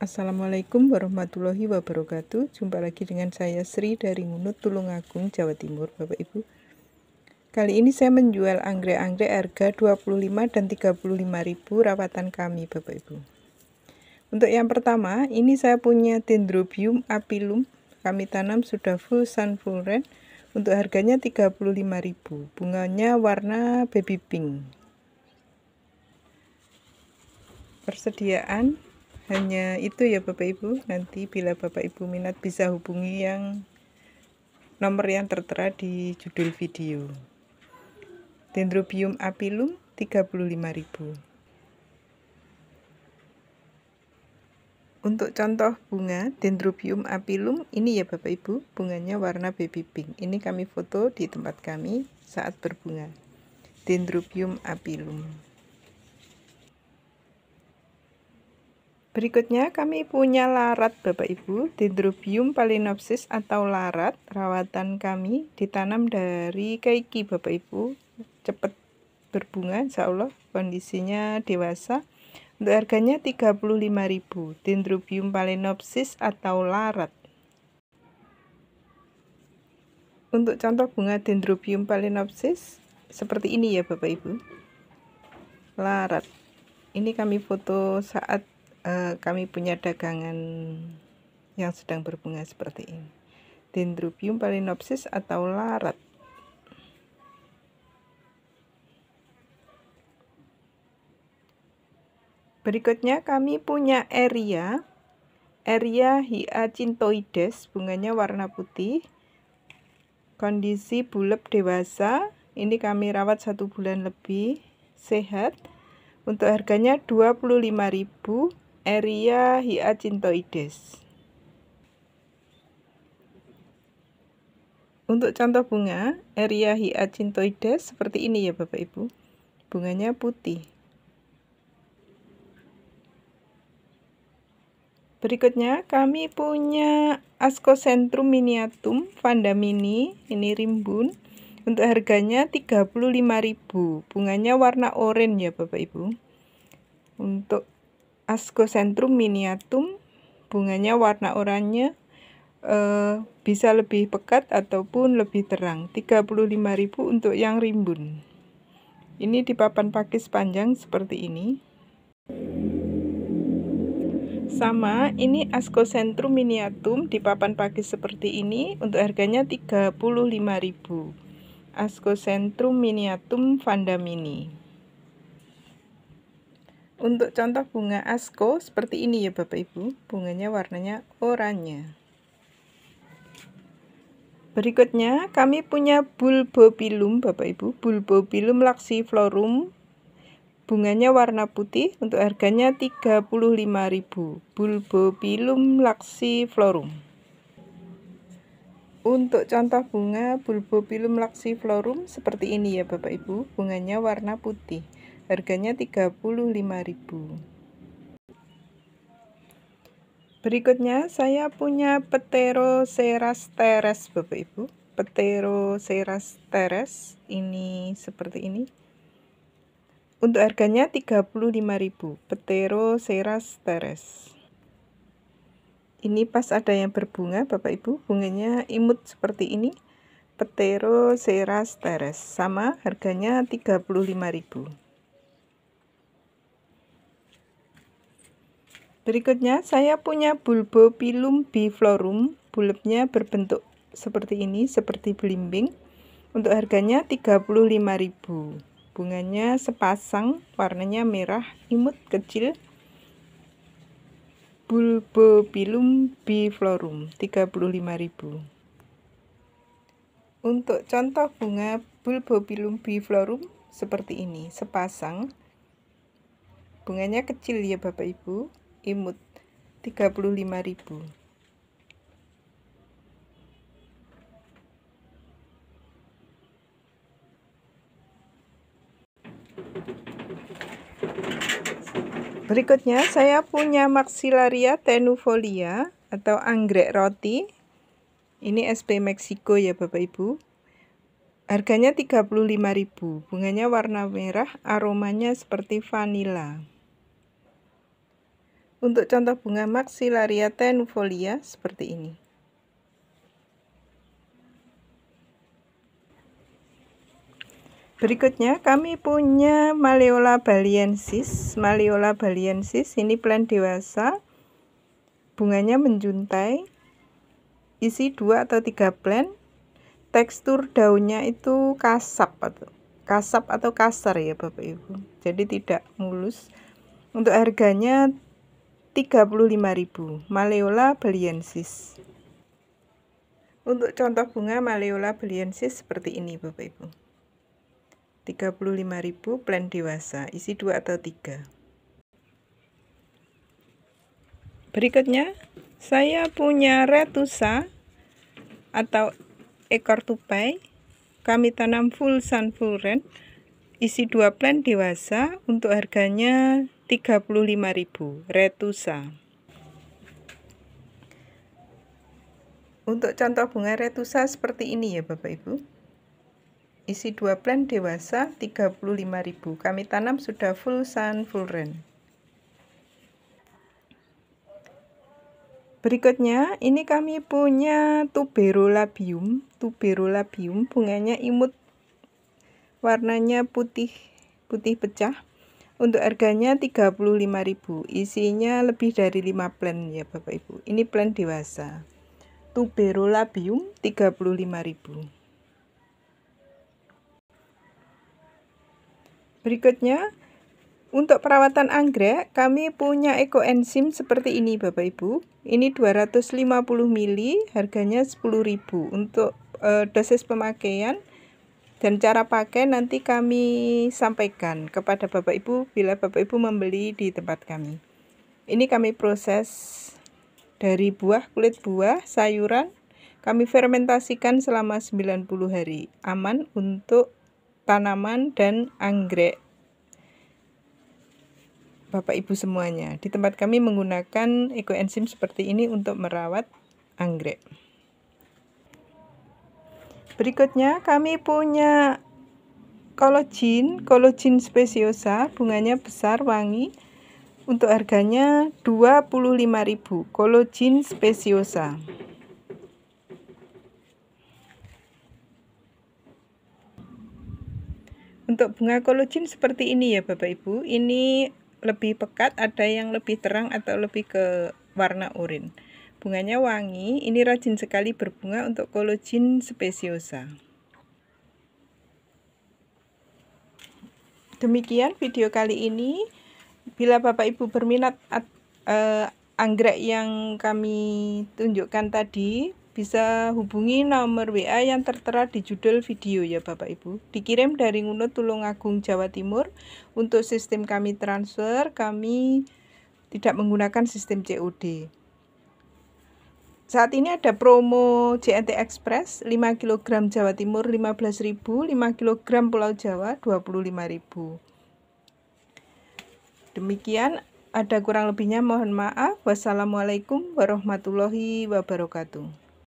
Assalamualaikum warahmatullahi wabarakatuh. Jumpa lagi dengan saya Sri dari Ngunut Tulungagung, Jawa Timur, Bapak Ibu. Kali ini saya menjual anggrek-anggrek harga 25 dan 35.000 rawatan kami, Bapak Ibu. Untuk yang pertama, ini saya punya Dendrobium apilum. Kami tanam sudah full rain. untuk harganya 35.000. Bunganya warna baby pink. Persediaan hanya itu ya Bapak Ibu nanti bila Bapak Ibu minat bisa hubungi yang nomor yang tertera di judul video Dendrobium apilum 35.000 Untuk contoh bunga Dendrobium apilum ini ya Bapak Ibu, bunganya warna baby pink. Ini kami foto di tempat kami saat berbunga. Dendrobium apilum. Berikutnya kami punya larat Bapak Ibu, Dendrobium palinopsis atau larat rawatan kami ditanam dari keiki Bapak Ibu, cepat berbunga insya Allah kondisinya dewasa. Untuk harganya 35.000, Dendrobium palinopsis atau larat. Untuk contoh bunga Dendrobium palinopsis seperti ini ya Bapak Ibu. Larat. Ini kami foto saat Eh, kami punya dagangan yang sedang berbunga seperti ini. Dendrobium palinopsis atau larat. Berikutnya kami punya area Area hyacinthoides bunganya warna putih. Kondisi bulep dewasa, ini kami rawat satu bulan lebih, sehat. Untuk harganya 25.000 Eria hyacinthoides. Untuk contoh bunga, Eria hyacinthoides seperti ini ya Bapak Ibu. Bunganya putih. Berikutnya kami punya Ascocentrum miniatum vanda mini. ini rimbun. Untuk harganya 35.000. Bunganya warna oranye ya Bapak Ibu. Untuk Ascocentrum miniatum bunganya warna oranye eh, bisa lebih pekat ataupun lebih terang 35.000 untuk yang rimbun ini di papan pakis panjang seperti ini sama ini Ascocentrum miniatum di papan pakis seperti ini untuk harganya 35.000 Ascocentrum miniatum vanda mini. Untuk contoh bunga asko seperti ini ya Bapak Ibu, bunganya warnanya oranye. Berikutnya kami punya bulbopilum Bapak Ibu, bulbopilum laxiflorum. Bunganya warna putih, untuk harganya 35.000. Bulbopilum laxiflorum. Untuk contoh bunga bulbopilum laxiflorum seperti ini ya Bapak Ibu, bunganya warna putih. Harganya 35.000. Berikutnya saya punya Seras teres Bapak Ibu. Seras teres ini seperti ini. Untuk harganya 35.000, Seras teres. Ini pas ada yang berbunga Bapak Ibu, bunganya imut seperti ini. Seras teres sama harganya 35.000. Berikutnya saya punya Bulbopilum biflorum. Bulbnya berbentuk seperti ini, seperti belimbing. Untuk harganya 35.000. Bunganya sepasang, warnanya merah, imut kecil. Bulbopilum biflorum 35.000. Untuk contoh bunga Bulbopilum biflorum seperti ini, sepasang. Bunganya kecil ya Bapak Ibu imut 35.000 Berikutnya saya punya Maxillaria tenufolia atau anggrek roti. Ini SP Meksiko ya Bapak Ibu. Harganya 35.000. Bunganya warna merah, aromanya seperti vanila. Untuk contoh bunga Maxillaria tenufolia seperti ini. Berikutnya kami punya Maleola baliensis. Maleola baliensis ini plant dewasa. Bunganya menjuntai. Isi 2 atau 3 plant. Tekstur daunnya itu kasap atau kasap atau kasar ya Bapak Ibu. Jadi tidak mulus. Untuk harganya 35.000 Maleola beliensis. Untuk contoh bunga Maleola beliensis seperti ini Bapak Ibu. 35.000 plan dewasa, isi 2 atau 3. Berikutnya, saya punya retusa atau ekor tupai. Kami tanam full sun full rent isi dua plan dewasa untuk harganya 35.000 retusa. Untuk contoh bunga retusa seperti ini ya Bapak Ibu. Isi dua plan dewasa 35.000. Kami tanam sudah full sun full rain. Berikutnya ini kami punya tuberolabium. Tuberolabium bunganya imut warnanya putih putih pecah untuk harganya 35.000 isinya lebih dari 5 plan, ya Bapak Ibu ini plan dewasa tuberola 35.000 berikutnya untuk perawatan anggrek, kami punya eco ekoenzim seperti ini Bapak Ibu. Ini 250 mili, harganya 10.000. Untuk e, dosis pemakaian dan cara pakai nanti kami sampaikan kepada Bapak Ibu bila Bapak Ibu membeli di tempat kami. Ini kami proses dari buah, kulit buah, sayuran, kami fermentasikan selama 90 hari, aman untuk tanaman dan anggrek. Bapak Ibu semuanya, di tempat kami menggunakan ekoenzim seperti ini untuk merawat anggrek. Berikutnya kami punya kolojin, kolojin spesiosa, bunganya besar, wangi. Untuk harganya 25.000, kolojin spesiosa. Untuk bunga kolojin seperti ini ya Bapak Ibu. Ini lebih pekat, ada yang lebih terang atau lebih ke warna urin. Bunganya wangi, ini rajin sekali berbunga untuk kolojin speciosa. Demikian video kali ini. Bila Bapak Ibu berminat eh, anggrek yang kami tunjukkan tadi, bisa hubungi nomor WA yang tertera di judul video ya Bapak Ibu. Dikirim dari Ngunut Tulungagung Jawa Timur. Untuk sistem kami transfer, kami tidak menggunakan sistem COD. Saat ini ada promo JNT Express 5 kg Jawa Timur 15.000, 5 kg Pulau Jawa 25.000. Demikian ada kurang lebihnya mohon maaf. Wassalamualaikum warahmatullahi wabarakatuh.